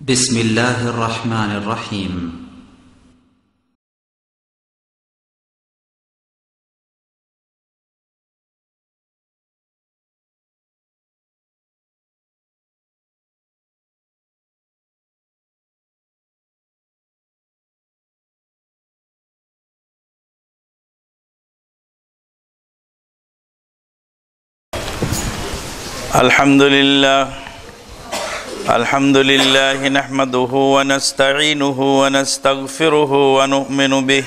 بسم الله الرحمن الرحيم الحمد لله الحمد لله نحمده ونستعينه ونستغفره ونؤمن به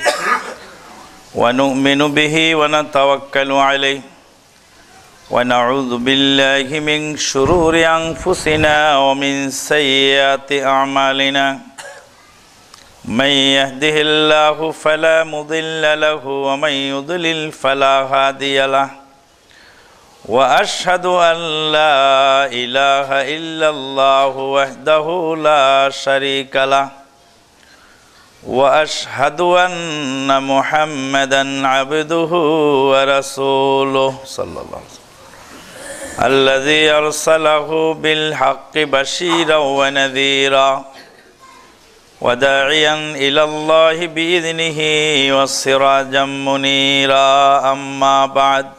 ونؤمن به ونتوكل عليه ونعوذ بالله من شرور أنفسنا ومن سيئات أعمالنا من يهده الله فلا مضل له ومن يضلل فلا هادي له واشهد ان لا اله الا الله وحده لا شريك له واشهد ان محمدا عبده ورسوله صلى الله عليه وسلم الذي ارسله بالحق بشيرا ونذيرا وداعيا الى الله باذنه وسراجا منيرا اما بعد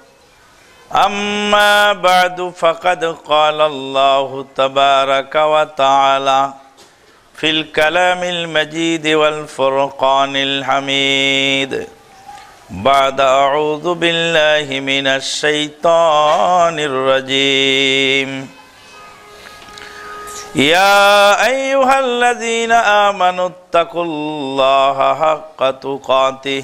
أما بعد فقد قال الله تبارك وتعالى في الكلام المجيد والفرقان الحميد بعد أعوذ بالله من الشيطان الرجيم يا أيها الذين آمنوا اتقوا الله حق تقاته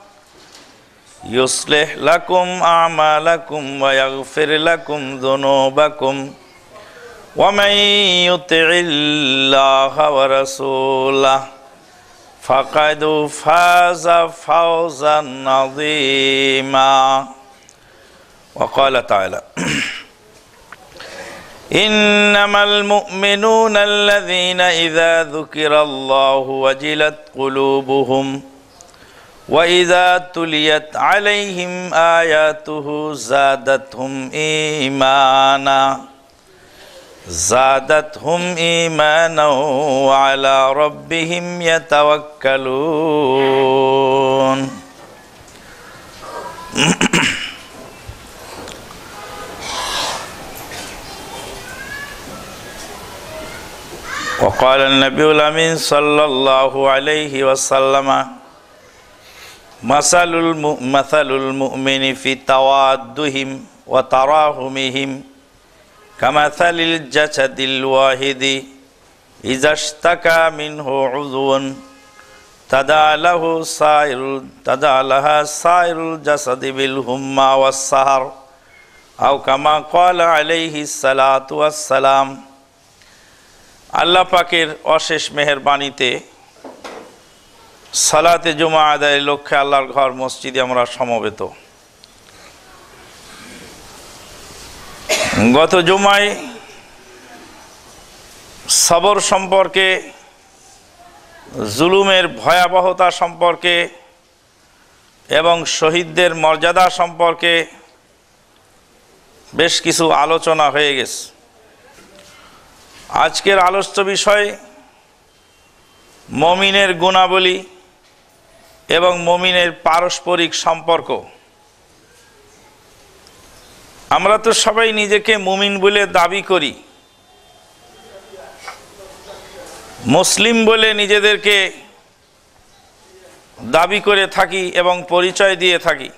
يصلح لكم أعمالكم ويغفر لكم ذنوبكم ومن يطع الله ورسوله فقد فاز فوزا عظيما وقال تعالى إنما المؤمنون الذين إذا ذكر الله وجلت قلوبهم وإذا تليت عليهم آياته زادتهم إيمانا زادتهم إيمانا وعلى ربهم يتوكلون وقال النبي الأمين صلى الله عليه وسلم মাসালুল মাসালুল মুমিনি ফি তাওয়াদ্দুহিম ওয়া তারাহুমিহিম কামাসালিল জাসাদিল ওয়াহিদি ইজাশতাকা মিনহু উযুন তাদালাহু সাইরু তাদালাহা সাইরু জাসাদি বিল হুম্মা ওয়াস সাহার আও কামা ক্বালা আলাইহি সালাতু ওয়াস সালাম আল্লাহ পাকের অশেষ মেহেরবানীতে সালাতে জুমা আদায়ের লক্ষ্যে আল্লাহর ঘর মসজিদে আমরা সমবেত গত জুমায় সবর সম্পর্কে জুলুমের ভয়াবহতা সম্পর্কে এবং শহীদদের মর্যাদা সম্পর্কে বেশ কিছু আলোচনা হয়ে গেছে আজকের আলোচ্য বিষয় মমিনের গুণাবলী এবং মমিনের পারস্পরিক সম্পর্ক আমরা তো সবাই নিজেকে মুমিন বলে দাবি করি মুসলিম বলে নিজেদেরকে দাবি করে থাকি এবং পরিচয় দিয়ে থাকি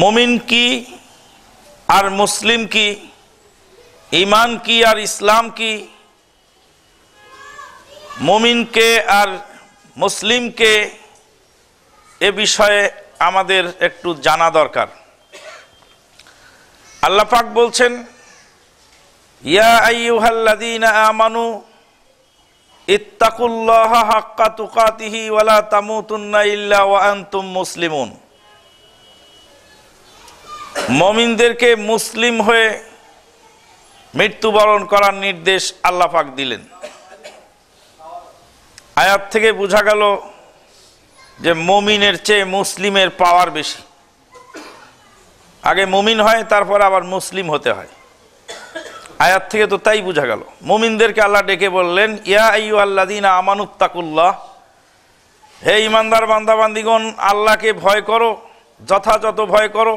মুমিন কি আর মুসলিম কি ইমান কি আর ইসলাম কি মুমিনকে আর মুসলিমকে এ বিষয়ে আমাদের একটু জানা দরকার আল্লাহ পাক বলছেন ইয়া আইয়ুহাল্লাযীনা আমানু ইত্তাকুল্লাহা হাক্কা তুকাতিহি ওয়ালা তামুতুন্না ইল্লা ওয়া আনতুম মুসলিমুন মমিনদেরকে মুসলিম হয়ে মৃত্যুবরণ করার নির্দেশ আল্লাহ পাক দিলেন আয়াত থেকে বোঝা গেল যে মমিনের চেয়ে মুসলিমের পাওয়ার বেশি আগে মমিন হয় তারপর আবার মুসলিম হতে হয় আয়াত থেকে তো তাই বোঝা গেল মমিনদেরকে আল্লাহ ডেকে বললেন ইয়া আইউ দিন আমানুত্তাকুল্লাহ হে ইমানদার বান্দাবান্দিগণ আল্লাহকে ভয় করো যথাযথ ভয় করো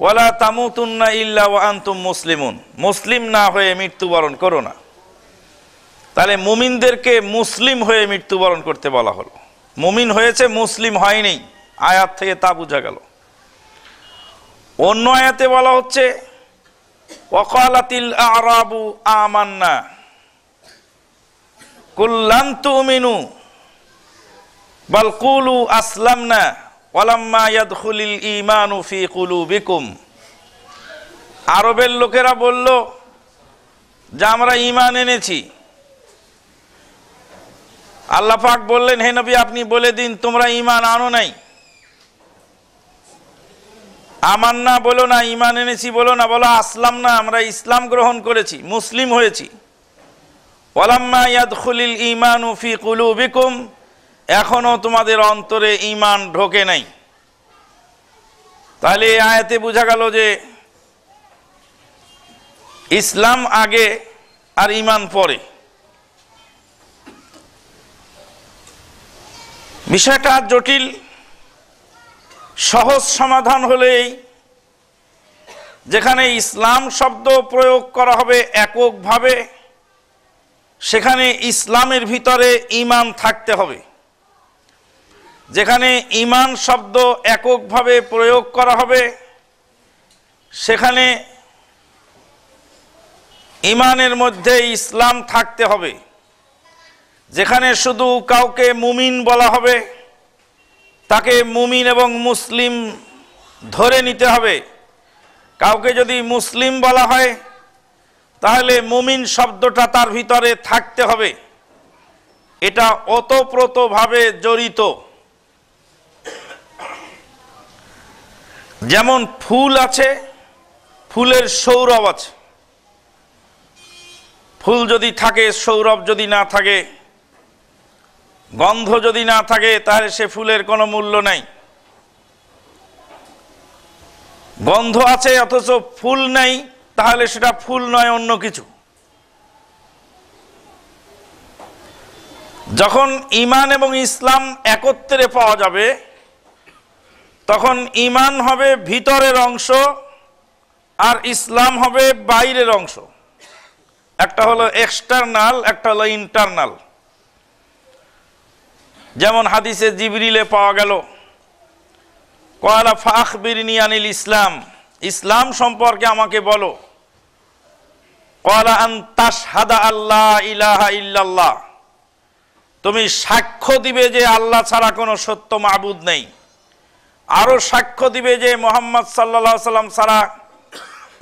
ওয়ালা তামুতুন্না ইল্লা ওয়া মুসলিমুন মুসলিম না হয়ে মৃত্যুবরণ করো না তাহলে মুমিনদেরকে মুসলিম হয়ে মৃত্যুবরণ করতে বলা হলো মুমিন হয়েছে মুসলিম হয়নি আয়াত থেকে তা বোঝা গেল অন্য আয়াতে বলা হচ্ছে আরাবু কুল্লান্তু মিনু আরবের লোকেরা বলল যে আমরা ইমান এনেছি আল্লাহ পাক বললেন হে নবী আপনি বলে দিন তোমরা ইমান আনো নাই আমার না বলো না ইমান এনেছি বলো না বলো আসলাম না আমরা ইসলাম গ্রহণ করেছি মুসলিম হয়েছি ওলাম্মা ইমান উফি এখনও তোমাদের অন্তরে ইমান ঢোকে নাই তাহলে আয়াতে বোঝা গেল যে ইসলাম আগে আর ইমান পরে বিষয়টা জটিল সহজ সমাধান হলেই যেখানে ইসলাম শব্দ প্রয়োগ করা হবে এককভাবে সেখানে ইসলামের ভিতরে ইমান থাকতে হবে যেখানে ইমান শব্দ এককভাবে প্রয়োগ করা হবে সেখানে ইমানের মধ্যে ইসলাম থাকতে হবে যেখানে শুধু কাউকে মুমিন বলা হবে তাকে মুমিন এবং মুসলিম ধরে নিতে হবে কাউকে যদি মুসলিম বলা হয় তাহলে মুমিন শব্দটা তার ভিতরে থাকতে হবে এটা অতপ্রতভাবে জড়িত যেমন ফুল আছে ফুলের সৌরভ আছে ফুল যদি থাকে সৌরভ যদি না থাকে গন্ধ যদি না থাকে তাহলে সে ফুলের কোনো মূল্য নাই গন্ধ আছে অথচ ফুল নাই তাহলে সেটা ফুল নয় অন্য কিছু যখন ইমান এবং ইসলাম একত্রে পাওয়া যাবে তখন ইমান হবে ভিতরের অংশ আর ইসলাম হবে বাইরের অংশ একটা হলো এক্সটার্নাল একটা হলো ইন্টারনাল যেমন হাদিসে জিবরিলে পাওয়া গেল কয়লা ফাখ বিরিনি আনিল ইসলাম ইসলাম সম্পর্কে আমাকে বলো কয়লা আন তাসহাদা আল্লাহ ইলাহা ইল্লাল্লাহ তুমি সাক্ষ্য দিবে যে আল্লাহ ছাড়া কোনো সত্য মাবুদ নেই আরও সাক্ষ্য দিবে যে মোহাম্মদ সাল্লা সাল্লাম ছাড়া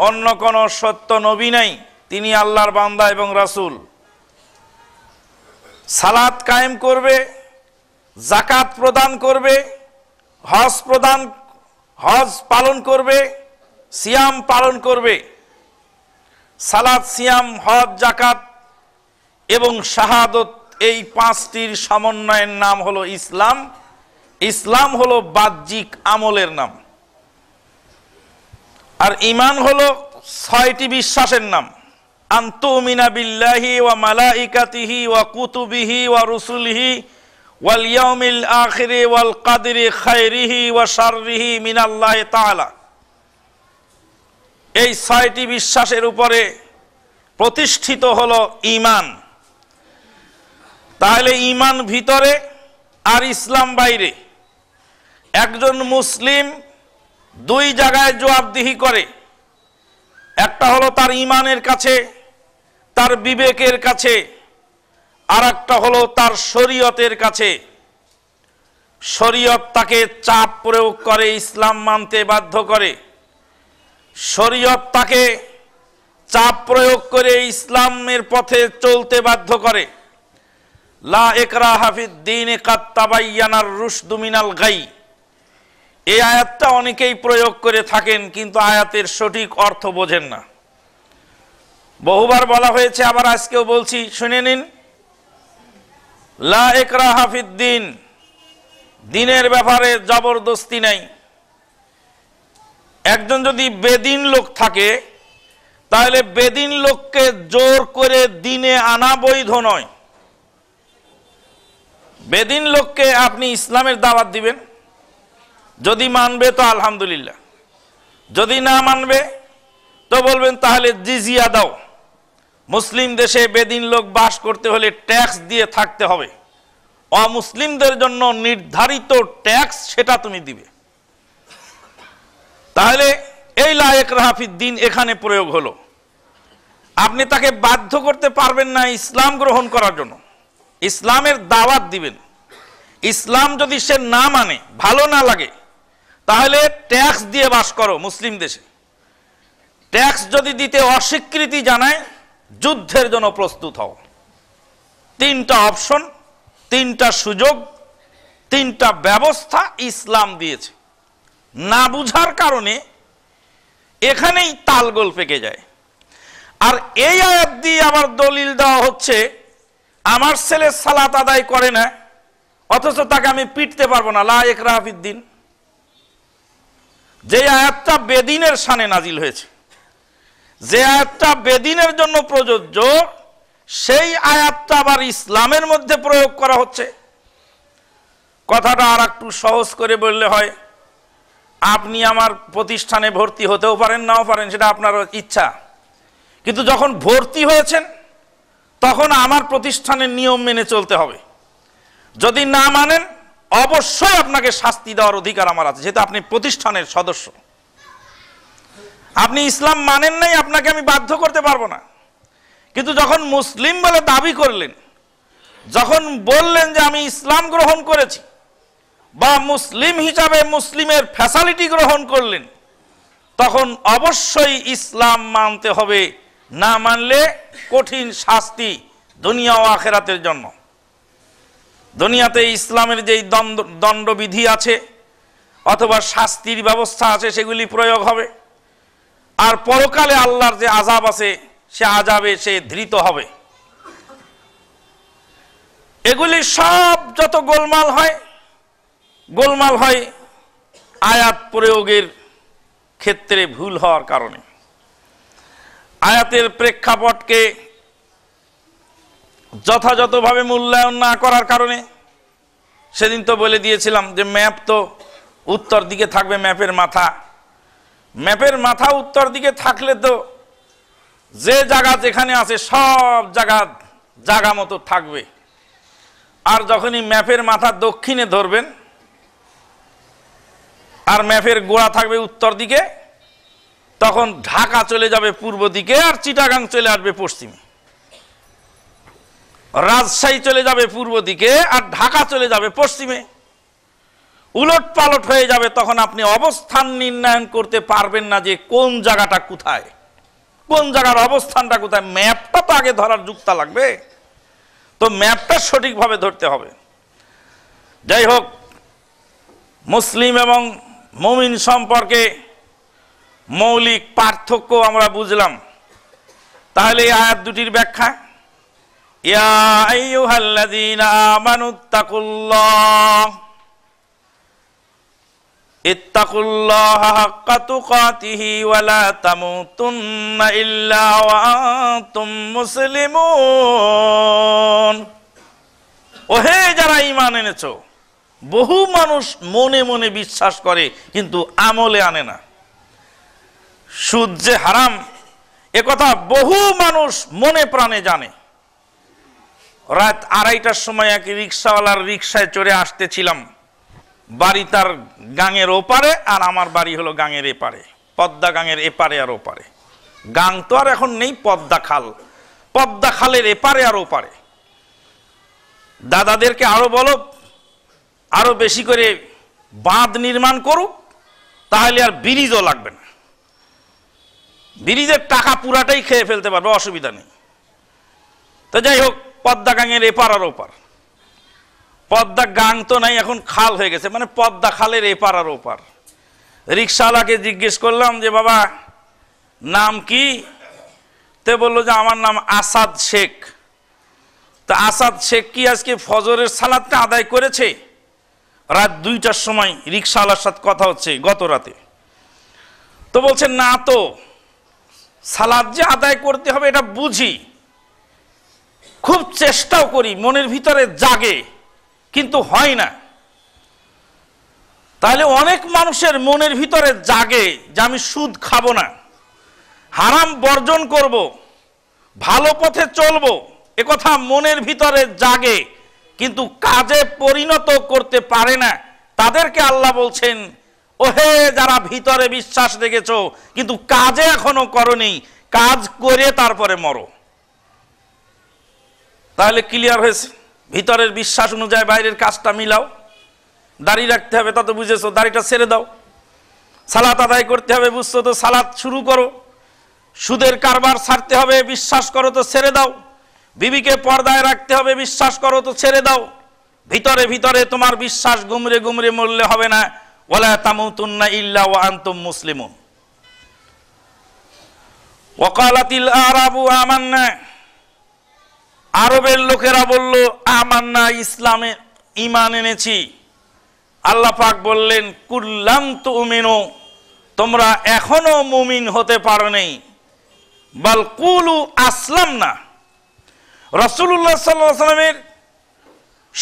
অন্য কোনো সত্য নবী নেই তিনি আল্লাহর বান্দা এবং রাসুল সালাত কায়েম করবে জাকাত প্রদান করবে হজ প্রদান হজ পালন করবে সিয়াম পালন করবে সালাদ সিয়াম হজ জাকাত এবং শাহাদত এই পাঁচটির সমন্বয়ের নাম হলো ইসলাম ইসলাম হলো বাহ্যিক আমলের নাম আর ইমান হলো ছয়টি বিশ্বাসের নাম আন্তমিনা বিল্লাহি ওয়া মালাইকাতিহি ওয়া কুতুবিহি ওয়া রসুলহি ওয়ালিয়মিল আখিরি ওয়াল কাদিরি খাইরিহি ওয়া শাররিহি মিনাল্লাহ তালা এই ছয়টি বিশ্বাসের উপরে প্রতিষ্ঠিত হল ইমান তাহলে ইমান ভিতরে আর ইসলাম বাইরে একজন মুসলিম দুই জায়গায় জবাবদিহি করে একটা হলো তার ইমানের কাছে তার বিবেকের কাছে আর একটা হলো তার শরীয়তের কাছে শরীয়ত তাকে চাপ প্রয়োগ করে ইসলাম মানতে বাধ্য করে শরীয়ত তাকে চাপ প্রয়োগ করে ইসলামের পথে চলতে বাধ্য করে লা একরা হাফিদ্দিন কাত্তাবাইয়ানার রুশদুমিনাল গাই এই আয়াতটা অনেকেই প্রয়োগ করে থাকেন কিন্তু আয়াতের সঠিক অর্থ বোঝেন না বহুবার বলা হয়েছে আবার আজকেও বলছি শুনে নিন লা হাফিদ্দিন দিনের ব্যাপারে জবরদস্তি নাই একজন যদি বেদিন লোক থাকে তাহলে বেদিন লোককে জোর করে দিনে আনা বৈধ নয় বেদিন লোককে আপনি ইসলামের দাওয়াত দিবেন যদি মানবে তো আলহামদুলিল্লাহ যদি না মানবে তো বলবেন তাহলে জিজিয়া দাও মুসলিম দেশে বেদিন লোক বাস করতে হলে ট্যাক্স দিয়ে থাকতে হবে অমুসলিমদের জন্য নির্ধারিত ট্যাক্স সেটা তুমি দিবে তাহলে এই লায়েক রাহাফির দিন এখানে প্রয়োগ হলো আপনি তাকে বাধ্য করতে পারবেন না ইসলাম গ্রহণ করার জন্য ইসলামের দাওয়াত দিবেন ইসলাম যদি সে না মানে ভালো না লাগে তাহলে ট্যাক্স দিয়ে বাস করো মুসলিম দেশে ট্যাক্স যদি দিতে অস্বীকৃতি জানায় যুদ্ধের জন্য প্রস্তুত হও তিনটা অপশন তিনটা সুযোগ তিনটা ব্যবস্থা ইসলাম দিয়েছে না বুঝার কারণে এখানেই তালগোল পেকে যায় আর এই আয়াত দিয়ে আবার দলিল দেওয়া হচ্ছে আমার ছেলে সালাত আদায় করে না অথচ তাকে আমি পিটতে পারবো না লা একরাহিদ্দিন যে আয়াতটা বেদিনের সানে নাজিল হয়েছে যে আয়াতটা বেদিনের জন্য প্রযোজ্য সেই আয়াতটা আবার ইসলামের মধ্যে প্রয়োগ করা হচ্ছে কথাটা আর একটু সহজ করে বললে হয় আপনি আমার প্রতিষ্ঠানে ভর্তি হতেও পারেন নাও পারেন সেটা আপনার ইচ্ছা কিন্তু যখন ভর্তি হয়েছেন তখন আমার প্রতিষ্ঠানের নিয়ম মেনে চলতে হবে যদি না মানেন অবশ্যই আপনাকে শাস্তি দেওয়ার অধিকার আমার আছে যেহেতু আপনি প্রতিষ্ঠানের সদস্য আপনি ইসলাম মানেন নাই আপনাকে আমি বাধ্য করতে পারবো না কিন্তু যখন মুসলিম বলে দাবি করলেন যখন বললেন যে আমি ইসলাম গ্রহণ করেছি বা মুসলিম হিসাবে মুসলিমের ফ্যাসালিটি গ্রহণ করলেন তখন অবশ্যই ইসলাম মানতে হবে না মানলে কঠিন শাস্তি দুনিয়া ও আখেরাতের জন্য দুনিয়াতে ইসলামের যেই দণ্ড দণ্ডবিধি আছে অথবা শাস্তির ব্যবস্থা আছে সেগুলি প্রয়োগ হবে আর পরকালে আল্লাহর যে আজাব আছে সে আজাবে সে ধৃত হবে এগুলি সব যত গোলমাল হয় গোলমাল হয় আয়াত প্রয়োগের ক্ষেত্রে ভুল হওয়ার কারণে আয়াতের প্রেক্ষাপটকে যথাযথভাবে মূল্যায়ন না করার কারণে সেদিন তো বলে দিয়েছিলাম যে ম্যাপ তো উত্তর দিকে থাকবে ম্যাপের মাথা ম্যাপের মাথা উত্তর দিকে থাকলে তো যে জায়গা যেখানে আছে সব জায়গা জায়গা মতো থাকবে আর যখনই ম্যাপের মাথা দক্ষিণে ধরবেন আর ম্যাপের গোড়া থাকবে উত্তর দিকে তখন ঢাকা চলে যাবে পূর্ব দিকে আর চিটাগাং চলে আসবে পশ্চিমে রাজশাহী চলে যাবে পূর্ব দিকে আর ঢাকা চলে যাবে পশ্চিমে উলট পালট হয়ে যাবে তখন আপনি অবস্থান নির্ণয়ন করতে পারবেন না যে কোন জায়গাটা কোথায় কোন জায়গার অবস্থানটা কোথায় ম্যাপটা তো আগে ধরার যুক্তা লাগবে তো ম্যাপটা সঠিকভাবে ধরতে হবে যাই হোক মুসলিম এবং মমিন সম্পর্কে মৌলিক পার্থক্য আমরা বুঝলাম তাহলে এই আয়াত দুটির ব্যাখ্যা ইয়া আইয়ুহাল্লাযীনা আমানুত্তাকুল্লাহ ইত্তাকুল্লাহ হাক্কা তুকাতিহি ওয়া লা তামুতুন্না ইল্লা ওহে যারা ইমান এনেছ বহু মানুষ মনে মনে বিশ্বাস করে কিন্তু আমলে আনে না সুদ যে হারাম কথা বহু মানুষ মনে প্রাণে জানে রাত আড়াইটার সময় এক রিক্সাওয়ালার রিক্সায় চড়ে আসতেছিলাম বাড়ি তার গাঙের ওপারে আর আমার বাড়ি হলো গাঙের এপারে পদ্মা গাঙের এপারে আর ওপারে গাং তো আর এখন নেই পদ্মা খাল পদ্মা খালের এপারে আর ওপারে দাদাদেরকে আরো বলো আরো বেশি করে বাঁধ নির্মাণ করুক তাহলে আর ব্রিজও লাগবে না ব্রিজের টাকা পুরাটাই খেয়ে ফেলতে পারবে অসুবিধা নেই তো যাই হোক পদ্মা গাঙের এপার আর ওপার পদ্মা গাং তো নাই এখন খাল হয়ে গেছে মানে পদ্মা খালের এপার আর ওপার রিক্সাওয়ালাকে জিজ্ঞেস করলাম যে বাবা নাম কি তে বললো যে আমার নাম আসাদ শেখ তা আসাদ শেখ কি আজকে ফজরের সালাদটা আদায় করেছে রাত দুইটার সময় রিক্সাওয়ালার সাথে কথা হচ্ছে গত রাতে তো বলছে না তো সালাদ যে আদায় করতে হবে এটা বুঝি খুব চেষ্টাও করি মনের ভিতরে জাগে কিন্তু হয় না তাহলে অনেক মানুষের মনের ভিতরে জাগে যে আমি সুদ খাব না হারাম বর্জন করব ভালো পথে চলব কথা মনের ভিতরে জাগে কিন্তু কাজে পরিণত করতে পারে না তাদেরকে আল্লাহ বলছেন ওহে যারা ভিতরে বিশ্বাস রেখেছ কিন্তু কাজে এখনো করনি কাজ করে তারপরে মরো তাহলে ক্লিয়ার হয়েছে ভিতরের বিশ্বাস অনুযায়ী বাইরের কাজটা মিলাও দাঁড়িয়ে রাখতে হবে তা তো বুঝেছো দাড়িটা ছেড়ে দাও সালাত আদায় করতে হবে বুঝছো তো সালাত শুরু করো সুদের কারবার ছাড়তে হবে বিশ্বাস করো তো ছেড়ে দাও বিবিকে পর্দায় রাখতে হবে বিশ্বাস করো তো ছেড়ে দাও ভিতরে ভিতরে তোমার বিশ্বাস গুমরে গুমরে মরলে হবে না ওলা তামুতুন্না ইল্লা ও আন্তম মুসলিমুন ওকালাতিল আরাবু আমান্না আরবের লোকেরা বলল না ইসলামে ইমান এনেছি আল্লাহ পাক বললেন কুল্লাম তো উমেনো তোমরা এখনো মুমিন হতে পারো নেই বল কুলু আসলাম না রসুল্লাহ সাল্লামের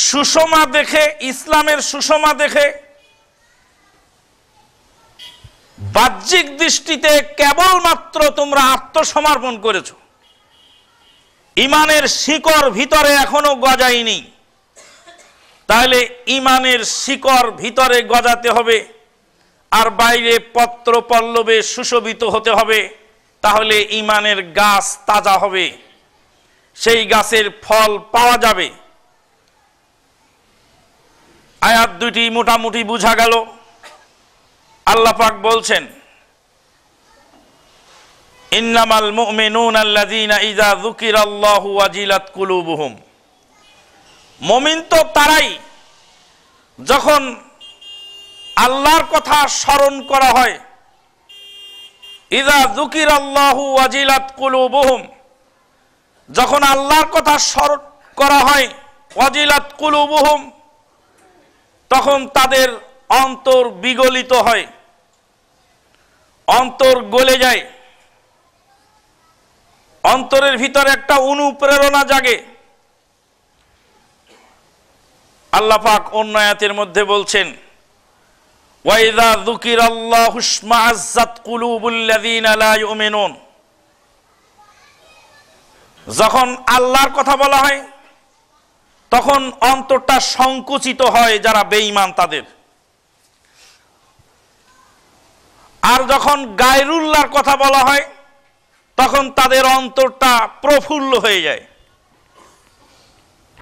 সুষমা দেখে ইসলামের সুষমা দেখে বাহ্যিক দৃষ্টিতে কেবলমাত্র তোমরা আত্মসমর্পণ করেছো ইমানের শিকড় ভিতরে এখনো গজায়নি তাহলে ইমানের শিকড় ভিতরে গজাতে হবে আর বাইরে পত্র পল্লবে সুশোভিত হতে হবে তাহলে ইমানের গাছ তাজা হবে সেই গাছের ফল পাওয়া যাবে আয়াত দুটি মোটামুটি বোঝা গেল আল্লাপাক বলছেন ইন্নামাল মুমিনুন আল্লাযীনা ইযা যুকিরাল্লাহু ওয়াজিলাত কুলুবুহুম মুমিন তো তারাই যখন আল্লাহর কথা স্মরণ করা হয় ওয়াজিলাত কুলুবুহুম যখন আল্লাহর কথা স্মরণ করা হয় ওয়াজিলাত কুলুবুহুম তখন তাদের অন্তর বিগলিত হয় অন্তর গলে যায় অন্তরের ভিতরে একটা অনুপ্রেরণা জাগে আল্লাহ অন্যায়াতের মধ্যে বলছেন দুকির আল্লাহ যখন আল্লাহর কথা বলা হয় তখন অন্তরটা সংকুচিত হয় যারা বেঈমান তাদের আর যখন গায়রুল্লাহর কথা বলা হয় তখন তাদের অন্তরটা প্রফুল্ল হয়ে যায়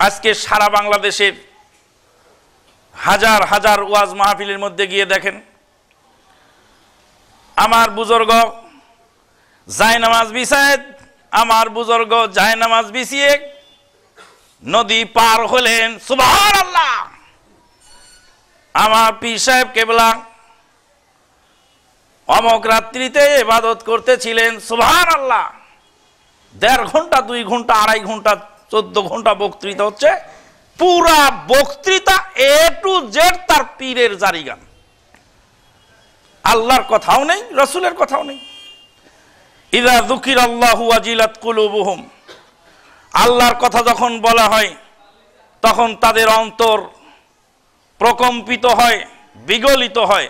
আজকে সারা বাংলাদেশের হাজার হাজার ওয়াজ মাহফিলের মধ্যে গিয়ে দেখেন আমার বুজর্গ যায় নামাজ বিছায় আমার বুজর্গ যায় নামাজ বিসিয়ে নদী পার হলেন সুবাহ আল্লাহ আমার পি সাহেব কেবলা অমক রাত্রিতে এবাদত করতেছিলেন সুভান আল্লাহ দেড় ঘন্টা দুই ঘন্টা আড়াই ঘন্টা চোদ্দ ঘন্টা বক্তৃতা হচ্ছে পুরা বক্তৃতা এ টু জেড তার পীরের জারি গান আল্লাহর কথাও নেই রসুলের কথাও নেই ইদা দুঃখির আল্লাহ আজিলাত কুলুবুহুম আল্লাহর কথা যখন বলা হয় তখন তাদের অন্তর প্রকম্পিত হয় বিগলিত হয়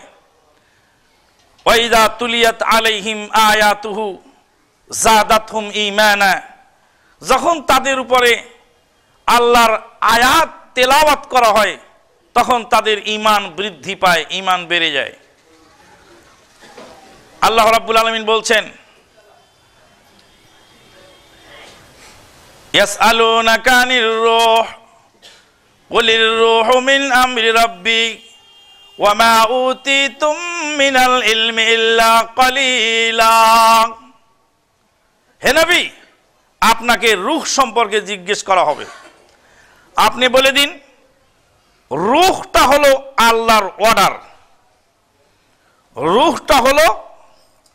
ওয়াইদা তুলিয়াত আলাইহিম আয়াতুহু জাদাতহুম যখন তাদের উপরে আল্লাহর আয়াত তেলাওয়াত করা হয় তখন তাদের ইমান বৃদ্ধি পায় ইমান বেড়ে যায় আল্লাহ রাব্বুল আলামিন বলছেন يسألونك عن الروح কুলির الروح মিন আমরি রাব্বিক وما أوتيتم من العلم إلا কলিলা হে নবী আপনাকে রুখ সম্পর্কে জিজ্ঞেস করা হবে আপনি বলে দিন রুখটা হলো আল্লাহর অর্ডার রুখটা হলো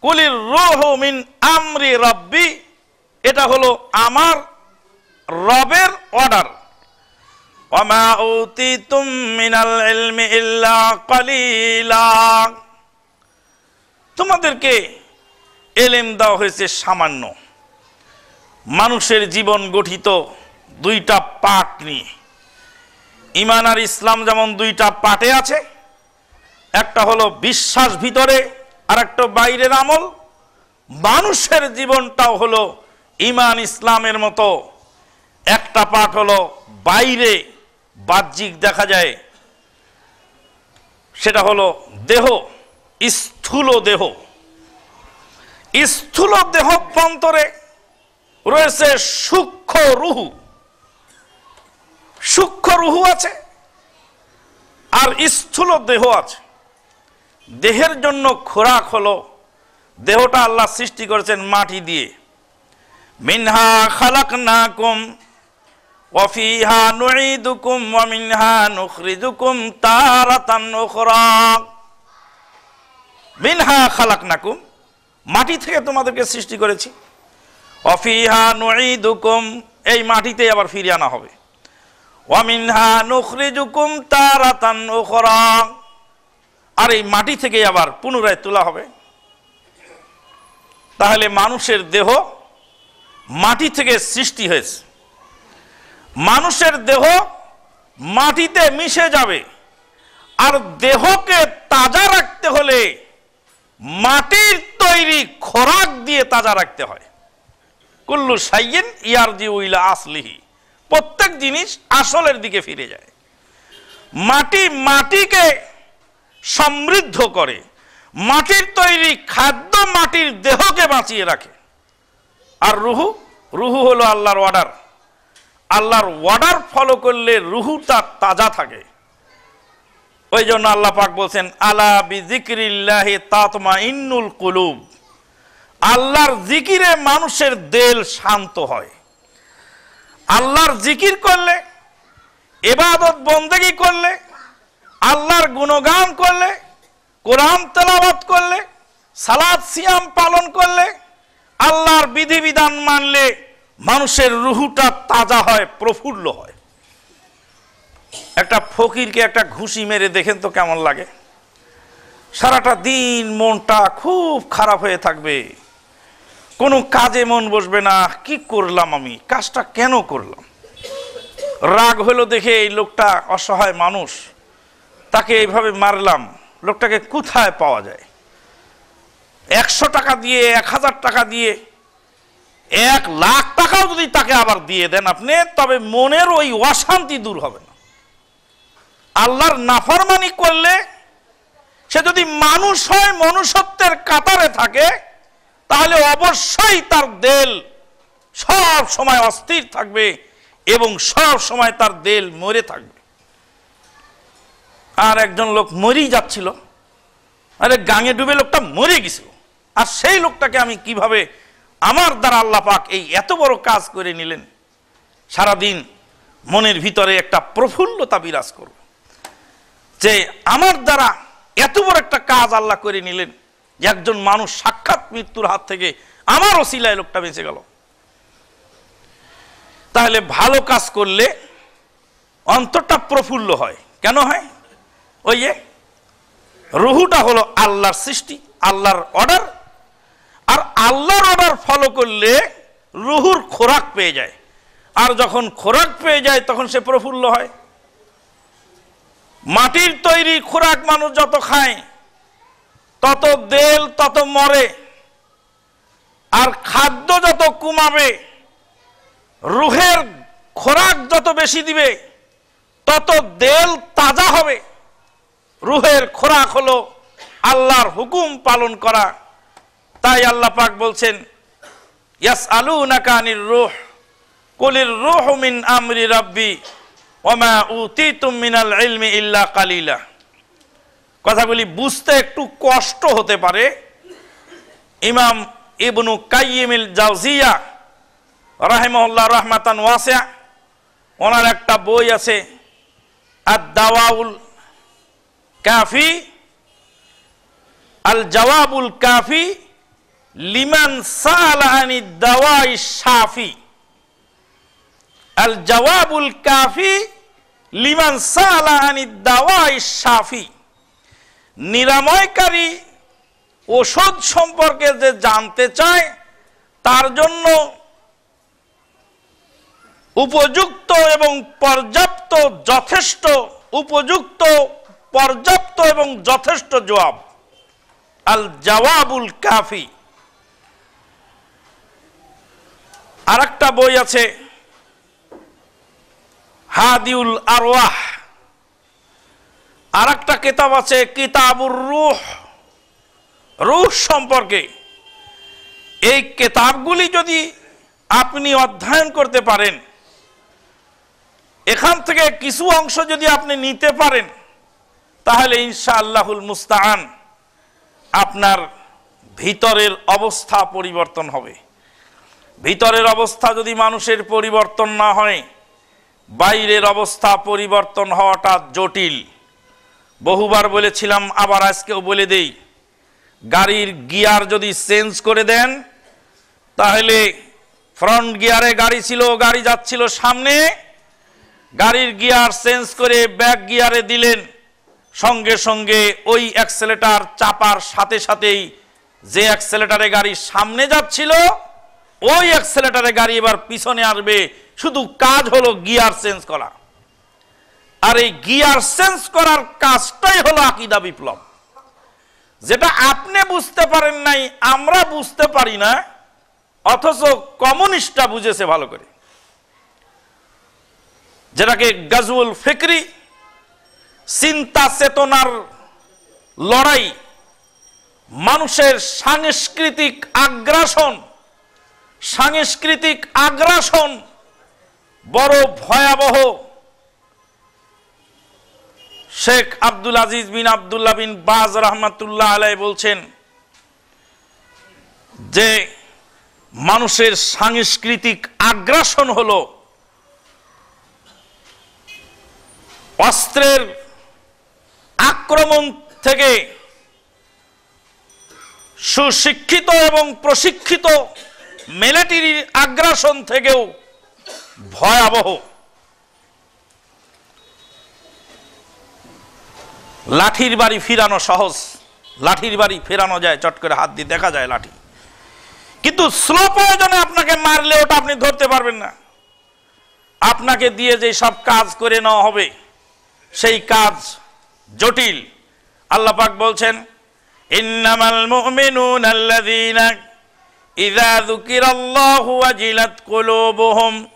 কুলির রুহ মিন আমরি রব্বি এটা হলো আমার রবের অর্ডার তোমাদেরকে এলেম দেওয়া হয়েছে সামান্য মানুষের জীবন গঠিত দুইটা পাট নিয়ে ইমান আর ইসলাম যেমন দুইটা পাটে আছে একটা হলো বিশ্বাস ভিতরে আর একটা বাইরের আমল মানুষের জীবনটাও হলো ইমান ইসলামের মতো একটা পাঠ হলো বাইরে বাহ্যিক দেখা যায় সেটা হলো দেহ স্থূল দেহ স্থূল দেহ প্রান্তরে রয়েছে সূক্ষ্ম রুহু সূক্ষ্ম রুহু আছে আর স্থূল দেহ আছে দেহের জন্য খোরাক হলো দেহটা আল্লাহ সৃষ্টি করেছেন মাটি দিয়ে মিনহা খালাক না কম وفيها نعيدكم ومنها نخرجكم تارة أخرى মিনহা খালাকনাকুম মাটি থেকে তোমাদেরকে সৃষ্টি করেছি অফিহা দুকুম এই মাটিতে আবার ফিরিয়ে আনা হবে ওয়ামিনহা নুখরিজুকুম তারাতান উখরা আর এই মাটি থেকে আবার পুনরায় তোলা হবে তাহলে মানুষের দেহ মাটি থেকে সৃষ্টি হয়েছে মানুষের দেহ মাটিতে মিশে যাবে আর দেহকে তাজা রাখতে হলে মাটির তৈরি খোরাক দিয়ে তাজা রাখতে হয় কুল্লু সাইয়েন ইয়ার জি উইলা আসলিহি প্রত্যেক জিনিস আসলের দিকে ফিরে যায় মাটি মাটিকে সমৃদ্ধ করে মাটির তৈরি খাদ্য মাটির দেহকে বাঁচিয়ে রাখে আর রুহু রুহু হলো আল্লাহর অর্ডার আল্লাহর ওয়ার্ডার ফলো করলে রুহু তার তাজা থাকে ওই জন্য আল্লাহ পাক বলছেন আলা বিজিক্রিল্লাহে তাতমা ইন্নুল কুলুব আল্লাহর জিকিরে মানুষের দেল শান্ত হয় আল্লাহর জিকির করলে এবাদত বন্দেগি করলে আল্লাহর গুণগান করলে কোরআন তেলাবাত করলে সালাদ সিয়াম পালন করলে আল্লাহর বিধিবিধান মানলে মানুষের রুহুটা তাজা হয় প্রফুল্ল হয় একটা ফকিরকে একটা ঘুষি মেরে দেখেন তো কেমন লাগে সারাটা দিন মনটা খুব খারাপ হয়ে থাকবে কোনো কাজে মন বসবে না কি করলাম আমি কাজটা কেন করলাম রাগ হলো দেখে এই লোকটা অসহায় মানুষ তাকে এইভাবে মারলাম লোকটাকে কোথায় পাওয়া যায় একশো টাকা দিয়ে এক হাজার টাকা দিয়ে এক লাখ টাকাও যদি তাকে আবার দিয়ে দেন আপনি তবে মনের ওই অশান্তি দূর হবে না আল্লাহর নাফরমানি করলে সে যদি মানুষ হয় মনুষ্যত্বের কাতারে থাকে তাহলে অবশ্যই তার দেল সব সময় অস্থির থাকবে এবং সব সময় তার দেল মরে থাকবে আর একজন লোক মরেই যাচ্ছিল আরে গাঙে ডুবে লোকটা মরে গেছিল আর সেই লোকটাকে আমি কিভাবে আমার দ্বারা আল্লাহ পাক এই এত বড় কাজ করে নিলেন সারাদিন মনের ভিতরে একটা প্রফুল্লতা বিরাজ করব যে আমার দ্বারা এত বড় একটা কাজ আল্লাহ করে নিলেন একজন মানুষ সাক্ষাৎ মৃত্যুর হাত থেকে আমার অশিলায় লোকটা বেঁচে গেল তাহলে ভালো কাজ করলে অন্তরটা প্রফুল্ল হয় কেন হয় ওই যে রুহুটা হলো আল্লাহর সৃষ্টি আল্লাহর অর্ডার আর আল্লাহর অর্ডার ফলো করলে রুহুর খোরাক পেয়ে যায় আর যখন খোরাক পেয়ে যায় তখন সে প্রফুল্ল হয় মাটির তৈরি খোরাক মানুষ যত খায় তত দেল তত মরে আর খাদ্য যত কমাবে রুহের খোরাক যত বেশি দিবে তত দেল তাজা হবে রুহের খোরাক হলো আল্লাহর হুকুম পালন করা তাই আল্লাহ পাক বলছেন ইয়াস আলু নাকানির রোহ কলির রোহ মিন আমরি রব্বি ওমা উতি তুমিনাল ইলমি ইল্লা কালিলা কথাগুলি বুঝতে একটু কষ্ট হতে পারে ইমাম ইবনু কাইমিল জাউজিয়া রাহেমহল্লা রহমাতান ওয়াসিয়া ওনার একটা বই আছে আর দাওয়াউল কাফি আল জওয়াবুল কাফি লিমান সালানি দাওয়াই সাফি আল জওয়াবুল কাফি লিমান সালানি দাওয়াই সাফি নিরাময়কারী ওষুধ সম্পর্কে যে জানতে চায় তার জন্য উপযুক্ত এবং পর্যাপ্ত যথেষ্ট উপযুক্ত পর্যাপ্ত এবং যথেষ্ট জবাব আল জওয়াবুল কাফি আর একটা বই আছে হাদিউল আরওয়াহ আর একটা কিতাব আছে কিতাবুর রুহ রুহ সম্পর্কে এই কেতাবগুলি যদি আপনি অধ্যয়ন করতে পারেন এখান থেকে কিছু অংশ যদি আপনি নিতে পারেন তাহলে ইনশা আল্লাহুল মুস্তাহান আপনার ভিতরের অবস্থা পরিবর্তন হবে ভিতরের অবস্থা যদি মানুষের পরিবর্তন না হয় বাইরের অবস্থা পরিবর্তন হওয়াটা জটিল বহুবার বলেছিলাম আবার আজকেও বলে দেই গাড়ির গিয়ার যদি চেঞ্জ করে দেন তাহলে ফ্রন্ট গিয়ারে গাড়ি ছিল গাড়ি যাচ্ছিল সামনে গাড়ির গিয়ার চেঞ্জ করে ব্যাক গিয়ারে দিলেন সঙ্গে সঙ্গে ওই অ্যাক্সেলেটার চাপার সাথে সাথেই যে অ্যাক্সেলেটারে গাড়ি সামনে যাচ্ছিল ওই অ্যাক্সেলেটারে গাড়ি এবার পিছনে আসবে শুধু কাজ হলো গিয়ার চেঞ্জ করা আর এই গিয়ার চেঞ্জ করার কাজটাই হলো আকিদা বিপ্লব যেটা আপনি বুঝতে পারেন নাই আমরা বুঝতে পারি না অথচ কমিউনিস্টটা বুঝেছে ভালো করে যেটাকে গাজুল ফিকরি চিন্তা চেতনার লড়াই মানুষের সাংস্কৃতিক আগ্রাসন সাংস্কৃতিক আগ্রাসন বড় ভয়াবহ শেখ আব্দুল আজিজ বিন আবদুল্লাহ বিন বাজ রহমাতুল্লাহ আলাই বলছেন যে মানুষের সাংস্কৃতিক আগ্রাসন হল অস্ত্রের আক্রমণ থেকে সুশিক্ষিত এবং প্রশিক্ষিত মিলিটারি আগ্রাসন থেকেও ভয়াবহ লাঠির বাড়ি ফিরানো সহজ লাঠির বাড়ি ফেরানো যায় চট করে হাত দিয়ে দেখা যায় লাঠি কিন্তু স্লো প্রয়োজনে আপনাকে মারলে ওটা আপনি ধরতে পারবেন না আপনাকে দিয়ে যে সব কাজ করে নেওয়া হবে সেই কাজ জটিল আল্লাপাক বলছেন ইন্নামাল মুমিনুন আল্লাযীনা إذا ذكر الله وجلت قلوبهم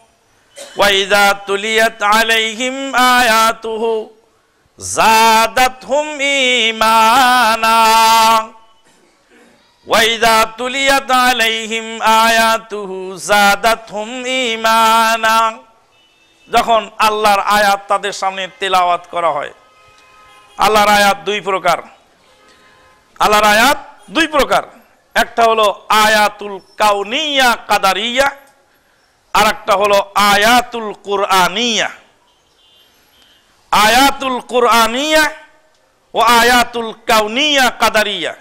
وإذا تليت عليهم آياته زادتهم إيمانا وإذا تليت عليهم آياته زادتهم إيمانا যখন আল্লাহর আয়াত তাদের সামনে তেলাওয়াত করা হয় আল্লাহর আয়াত দুই প্রকার আল্লাহর আয়াত দুই প্রকার একটা হলো আয়াতুল কাউনিয়া কাদারিয়া আর একটা হলো আয়াতুল কুরআনিয়া আয়াতুল কুরআনিয়া ও আয়াতুল কাউনিয়া কাদারিয়া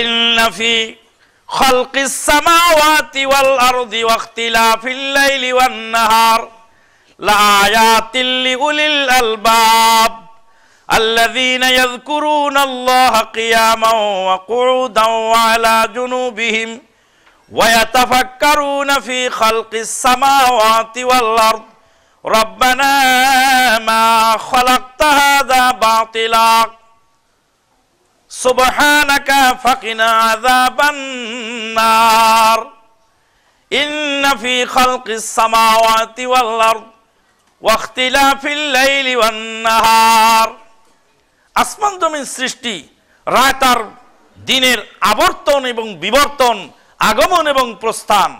ইন্না ফি সামাওয়াতি ওয়াল আরদি ওয়া ইখতিলাফিল লাইলি ওয়ান নাহার লা আয়াতিল লিউলিল আলবাব الذين يذكرون الله قياما وقعودا وعلى جنوبهم ويتفكرون في خلق السماوات والأرض ربنا ما خلقت هذا باطلا سبحانك فقنا عذاب النار إن في خلق السماوات والأرض واختلاف الليل والنهار আসমান জমিন সৃষ্টি রায় তার দিনের আবর্তন এবং বিবর্তন আগমন এবং প্রস্থান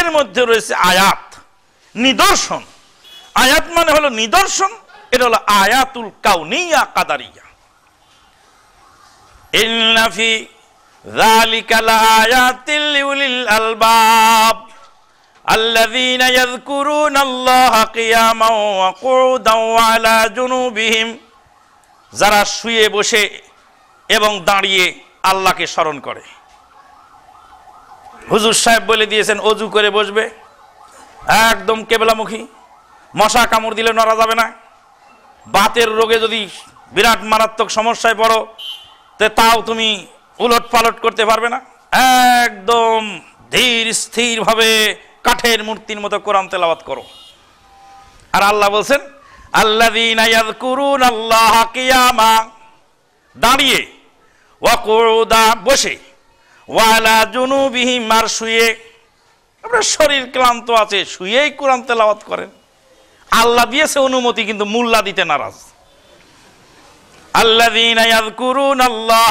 এর মধ্যে রয়েছে আয়াত নিদর্শন আয়াত মানে হলো নিদর্শন এটা হলো আয়াতুল কাউনিয়া কাদারিয়া ইন্নাফি যালিকা আয়াতিল লিউলিল আলবাব الذين يذكرون الله قياما وقعودا وعلى جنوبهم যারা শুয়ে বসে এবং দাঁড়িয়ে আল্লাহকে স্মরণ করে হুজুর সাহেব বলে দিয়েছেন অজু করে বসবে একদম কেবলামুখী মশা কামড় দিলে নড়া যাবে না বাতের রোগে যদি বিরাট মারাত্মক সমস্যায় পড়ো তে তাও তুমি উলট পালট করতে পারবে না একদম ধীর স্থিরভাবে কাঠের মূর্তির মতো কোরআন তেলাওয়াত করো আর আল্লাহ বলছেন আল্লাহ কিয়ামা দাঁড়িয়ে ওয়াকুদা বসে ওয়ালা জুনু মার শুয়ে আপনার শরীর ক্লান্ত আছে শুয়েই কোরআন তেলাওয়াত করেন আল্লাহ দিয়েছে অনুমতি কিন্তু মুল্লা দিতে নারাজ আল্লাহ আল্লাহ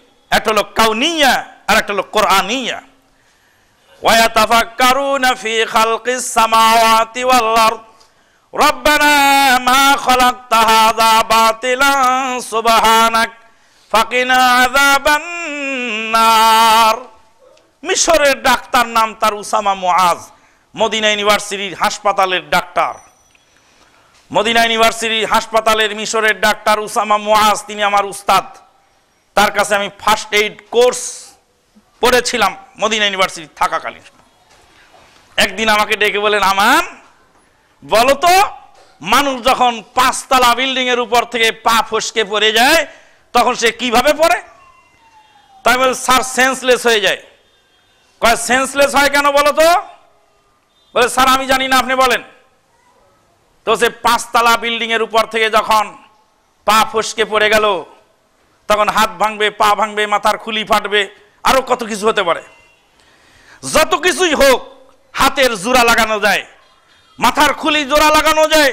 একটা হলো কাউনিয়া আর একটা হলো কোরআনিয়া ফাকিনা মিশরের ডাক্তার নাম তার উসামা মুআজ মদিনা ইউনিভার্সিটির হাসপাতালের ডাক্তার মদিনা ইউনিভার্সিটির হাসপাতালের মিশরের ডাক্তার উসামা মুআজ তিনি আমার উস্তাদ তার কাছে আমি ফার্স্ট এইড কোর্স পড়েছিলাম মদিনা ইউনিভার্সিটি থাকাকালীন একদিন আমাকে ডেকে বলেন আমান বলতো মানুষ যখন পাঁচতলা বিল্ডিংয়ের উপর থেকে পা ফসকে পড়ে যায় তখন সে কিভাবে পড়ে তাই বলে স্যার সেন্সলেস হয়ে যায় কয় সেন্সলেস হয় কেন বলো তো বলে স্যার আমি জানি না আপনি বলেন তো সে পাঁচতলা বিল্ডিংয়ের উপর থেকে যখন পা ফসকে পড়ে গেল তখন হাত ভাঙবে পা ভাঙবে মাথার খুলি ফাটবে আরো কত কিছু হতে পারে যত কিছুই হোক হাতের জোড়া লাগানো যায় মাথার খুলি জোড়া লাগানো যায়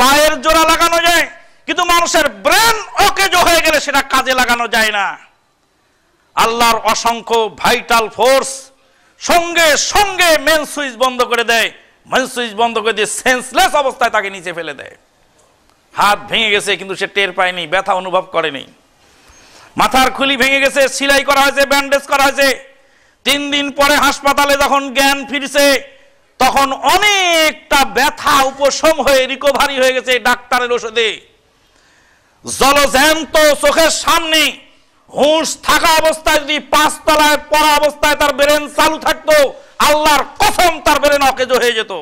পায়ের জোড়া লাগানো যায় কিন্তু মানুষের ব্রেন অকেজ হয়ে গেলে সেটা কাজে লাগানো যায় না আল্লাহর অসংখ্য ভাইটাল ফোর্স সঙ্গে সঙ্গে মেন সুইচ বন্ধ করে দেয় মেন সুইচ বন্ধ করে দিয়ে সেন্সলেস অবস্থায় তাকে নিচে ফেলে দেয় হাত ভেঙে গেছে কিন্তু সে টের পায়নি ব্যথা অনুভব করেনি মাথার খুলি ভেঙে গেছে সিলাই করা হয়েছে ব্যান্ডেজ করা হয়েছে তিন দিন পরে হাসপাতালে যখন জ্ঞান ফিরছে তখন অনেকটা ব্যথা উপশম হয়ে রিকভারি হয়ে গেছে ডাক্তারের ওষুধে জলজ্যান্ত চোখের সামনে হুঁশ থাকা অবস্থায় যদি পাঁচতলায় পড়া অবস্থায় তার ব্রেন চালু থাকতো আল্লাহর কথম তার ব্রেন অকেজ হয়ে যেত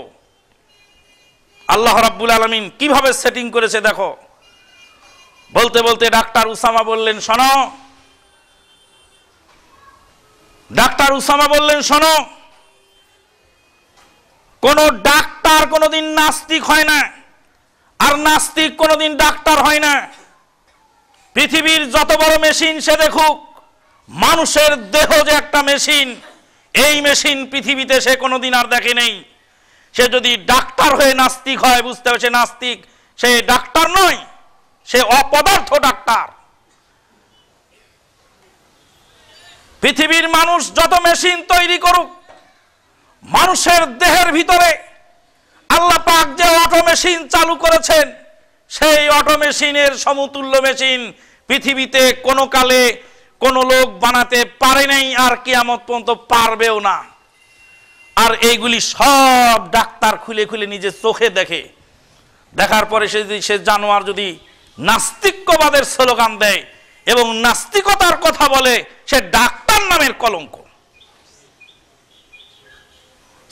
আল্লাহ রাব্বুল আলমিন কিভাবে সেটিং করেছে দেখো বলতে বলতে ডাক্তার উসামা বললেন শোনো ডাক্তার উসামা বললেন শোনো কোন ডাক্তার কোনদিন নাস্তিক হয় না আর নাস্তিক কোনদিন ডাক্তার হয় না পৃথিবীর যত বড় মেশিন সে দেখুক মানুষের দেহ যে একটা মেশিন এই মেশিন পৃথিবীতে সে কোনোদিন আর দেখে নেই সে যদি ডাক্তার হয়ে নাস্তিক হয় বুঝতে হবে সে নাস্তিক সে ডাক্তার নয় সে অপদার্থ ডাক্তার পৃথিবীর মানুষ যত মেশিন তৈরি করুক মানুষের দেহের ভিতরে আল্লাহ পাক যে অটো মেশিন চালু করেছেন সেই অটো মেশিনের সমতুল্য মেশিন পৃথিবীতে কোনো কালে কোনো লোক বানাতে পারে নাই আর কিয়ামত পর্যন্ত পারবেও না আর এইগুলি সব ডাক্তার খুলে খুলে নিজের চোখে দেখে দেখার পরে সে সে জানোয়ার যদি নাস্তিক্যবাদের স্লোগান দেয় এবং নাস্তিকতার কথা বলে সে ডাক্তার নামের কলঙ্ক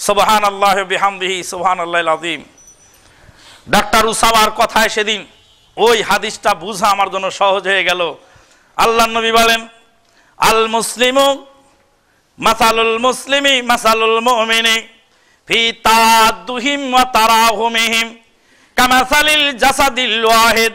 সোবহান আল্লাহ বিহামদিহি সোহান আল্লাহ আদিম ডাক্তার উসাবার কথায় সেদিন ওই হাদিসটা বুঝা আমার জন্য সহজ হয়ে গেল আল্লাহ নবী বলেন আল মুসলিম মাসালুল মুসলিম মাসালুল মোহমিনী ফি দুহিম তারা হুমিহিম কামাসালিল জাসাদিল ওয়াহেদ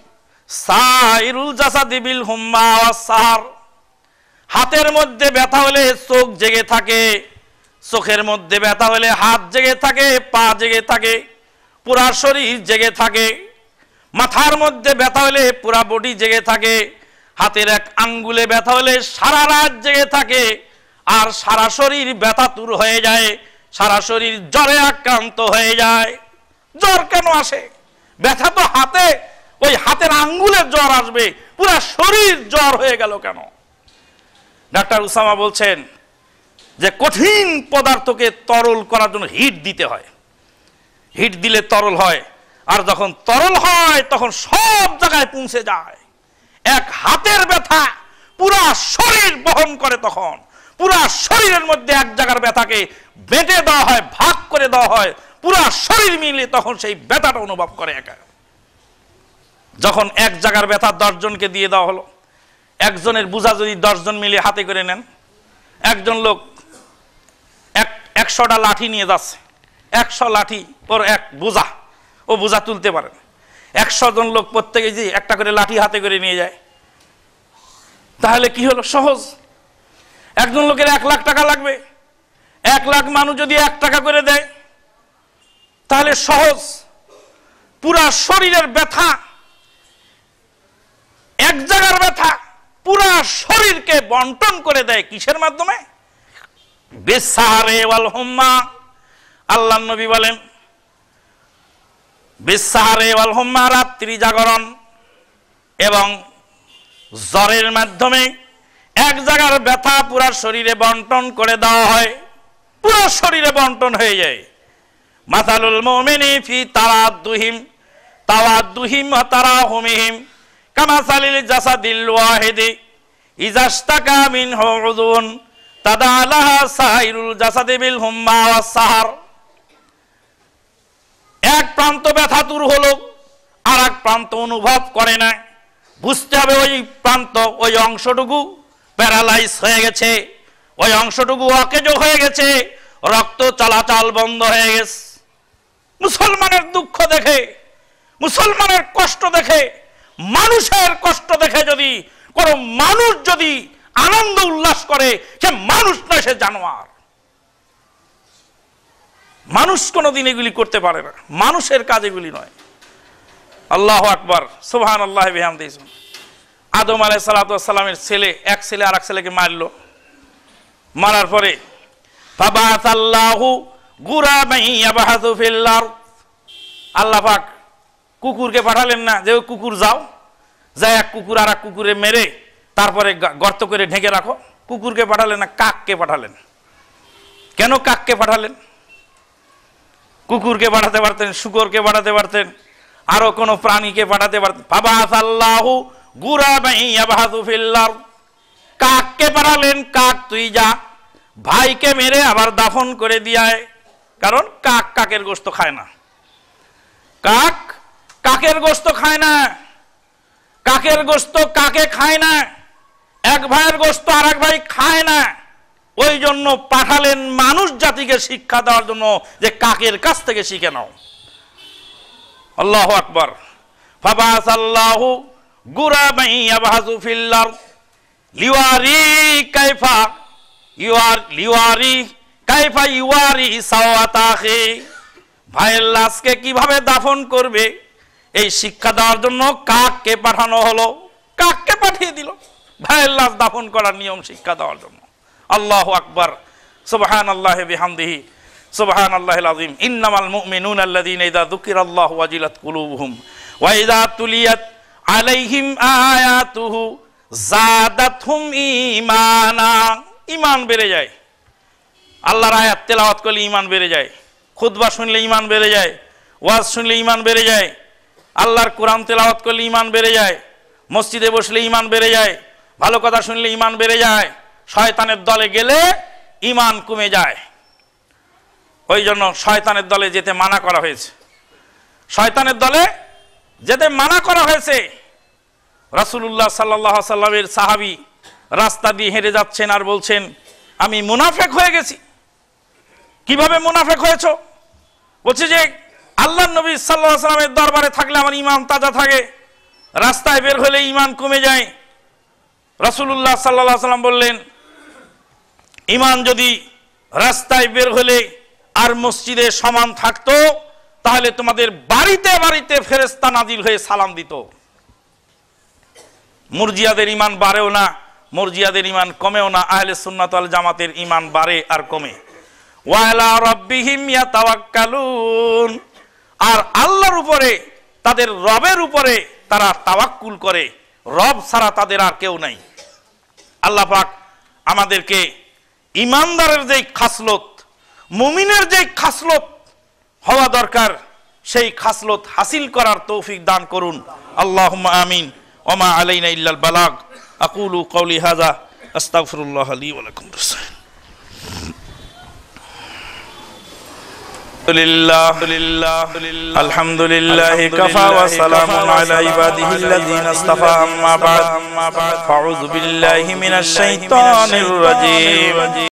বিল সার হাতের মধ্যে ব্যথা হলে চোখ জেগে থাকে চোখের মধ্যে ব্যথা হলে হাত জেগে থাকে পা জেগে থাকে পুরা শরীর জেগে থাকে মাথার মধ্যে ব্যথা হলে পুরা বডি জেগে থাকে হাতের এক আঙ্গুলে ব্যথা হলে সারা রাত জেগে থাকে আর সারা শরীর ব্যথা তুর হয়ে যায় সারা শরীর জ্বরে আক্রান্ত হয়ে যায় জ্বর কেন আসে ব্যথা তো হাতে ওই হাতের আঙ্গুলের জ্বর আসবে পুরো শরীর জ্বর হয়ে গেল কেন ডাক্তার উসামা বলছেন যে কঠিন পদার্থকে তরল করার জন্য হিট দিতে হয় হিট দিলে তরল হয় আর যখন তরল হয় তখন সব জায়গায় পৌঁছে যায় এক হাতের ব্যথা পুরা শরীর বহন করে তখন পুরা শরীরের মধ্যে এক জায়গার ব্যথাকে বেঁটে দেওয়া হয় ভাগ করে দেওয়া হয় পুরা শরীর মিলে তখন সেই ব্যথাটা অনুভব করে একা যখন এক জায়গার ব্যথা দশজনকে দিয়ে দেওয়া হলো একজনের বোঝা যদি দশজন মিলে হাতে করে নেন একজন লোক এক একশোটা লাঠি নিয়ে যাচ্ছে একশো লাঠি ওর এক বোঝা ও বোঝা তুলতে পারে একশো জন লোক প্রত্যেকে যে একটা করে লাঠি হাতে করে নিয়ে যায় তাহলে কি হলো সহজ একজন লোকের এক লাখ টাকা লাগবে এক লাখ মানুষ যদি এক টাকা করে দেয় তাহলে সহজ পুরা শরীরের ব্যথা এক জায়গার ব্যথা পুরা শরীরকে বন্টন করে দেয় কিসের মাধ্যমে আল্লাহ নবী বলেন বিশ্বাহারে ওয়াল হোম্মা রাত্রি জাগরণ এবং জ্বরের মাধ্যমে এক জায়গার ব্যথা পুরা শরীরে বন্টন করে দেওয়া হয় পুরো শরীরে বন্টন হয়ে যায় মাতালুল মোমেনি ফি তারা দুহিম তারা দুহিম তারা হুমিহিম কামাসালিল জাসাদিল ওয়াহিদি ইজাস্তাকা মিনহু উযুন তাদালাহা সাইরুল জাসাদি বিল হুম্মা ওয়াস সাহার এক প্রান্ত ব্যথা দূর হলো আর এক প্রান্ত অনুভব করে না বুঝতে হবে ওই প্রান্ত ওই অংশটুকু প্যারালাইজ হয়ে গেছে ওই অংশটুকু অকেজ হয়ে গেছে রক্ত চলাচল বন্ধ হয়ে গেছে মুসলমানের দুঃখ দেখে মুসলমানের কষ্ট দেখে মানুষের কষ্ট দেখে যদি কোনো মানুষ যদি আনন্দ উল্লাস করে সে মানুষ নয় সে জানোয়ার মানুষ কোনদিন এগুলি করতে পারে না মানুষের কাজ এগুলি নয় আল্লাহ আকবর সুহান আল্লাহ বিহাম দিয়েছেন আদম আলাই সালাতামের ছেলে এক ছেলে আর এক ছেলেকে মারল মারার পরে বাবা আল্লাহু আল্লাহ পাক কুকুরকে পাঠালেন না যে কুকুর যাও যায় এক কুকুর আর এক কুকুরে মেরে তারপরে গর্ত করে ঢেকে রাখো কুকুরকে পাঠালেন না কাককে পাঠালেন কেন কাককে পাঠালেন কুকুরকে পাঠাতে পারতেন শুকরকে পাঠাতে পারতেন আরো কোনো প্রাণীকে পাঠাতে পারতেন বাবা সাল্লাহু গুরা বাহাদুফিল্লার কাককে পাঠালেন কাক তুই যা ভাইকে মেরে আবার দাফন করে দিয়ায় কারণ কাক কাকের গোস্ত খায় না কাক কাকের গোস্ত খায় না কাকের গোস্ত কাকে খায় না এক ভাইয়ের গোস্ত আর এক ভাই খায় না ওই জন্য পাঠালেন মানুষ জাতিকে শিক্ষা দেওয়ার জন্য যে কাকের কাছ থেকে শিখে নাও আল্লাহ আকবর ফিল্লার লিওয়ারি কাইফা লিওয়ারি কাইফা ভাইয়ের লাশকে কিভাবে দাফন করবে এই শিক্ষা দেওয়ার জন্য কাককে পাঠানো হলো কাককে পাঠিয়ে দিল ভাইয়ের লাশ দাফন করার নিয়ম শিক্ষা দেওয়ার জন্য আল্লাহ আকবর সুবাহান আল্লাহ বিহামদিহি সুবাহান আল্লাহ আজিম ইন্নামাল মুমিনুন আল্লাযীনা ইযা আল্লাহ ওয়াজিলাত কুলুবুহুম ওয়া ইযা তুলিয়াত আলাইহিম আয়াতুহু জাদাতহুম ঈমানা ঈমান বেড়ে যায় আল্লাহর আয়াত তেলাওয়াত করলে ঈমান বেড়ে যায় খুতবা শুনলে ঈমান বেড়ে যায় ওয়াজ শুনলে ঈমান বেড়ে যায় আল্লাহর কোরআন তেলাওয়াত করলে ইমান বেড়ে যায় মসজিদে বসলে ইমান বেড়ে যায় ভালো কথা শুনলে ইমান বেড়ে যায় শয়তানের দলে গেলে ইমান কমে যায় ওই জন্য শয়তানের দলে যেতে মানা করা হয়েছে শয়তানের দলে যেতে মানা করা হয়েছে রাসুলুল্লাহ সাল্লাহ সাল্লামের সাহাবি রাস্তা দিয়ে হেরে যাচ্ছেন আর বলছেন আমি মুনাফেক হয়ে গেছি কিভাবে মুনাফেক হয়েছ বলছে যে আল্লাহ নবী সাল্লাহ সাল্লামের দরবারে থাকলে আমার ইমান তাজা থাকে রাস্তায় বের হলে ইমান কমে যায় রাসুলুল্লাহ সাল্লাহ সাল্লাম বললেন ইমান যদি রাস্তায় বের হলে আর মসজিদে সমান থাকতো তাহলে তোমাদের বাড়িতে বাড়িতে ফেরেস্তা নাজির হয়ে সালাম দিত মুরজিয়াদের ইমান বাড়েও না মুরজিয়াদের ইমান কমেও না আহলে সুন্নাত জামাতের ইমান বাড়ে আর কমে ওয়ালা রব্বিহিম তাওয়াক্কালুন আর আল্লাহর উপরে তাদের রবের উপরে তারা তাওয়াক্কুল করে রব ছাড়া তাদের আর কেউ নাই আল্লাহ পাক আমাদেরকে ইমানদারের যেই খাসলত মুমিনের যেই খাসলত হওয়া দরকার সেই খাসলত হাসিল করার তৌফিক দান করুন আল্লাহ আমিন ওমা আলাইনা ইল্লাল বালাগ আকুলু কৌলি হাজা আস্তাগফিরুল্লাহ আলী ওয়ালাইকুম لله لله الحمد لله كفى وسلام على عباده الذين اصطفى أما بعد فأعوذ بالله من الشيطان الرجيم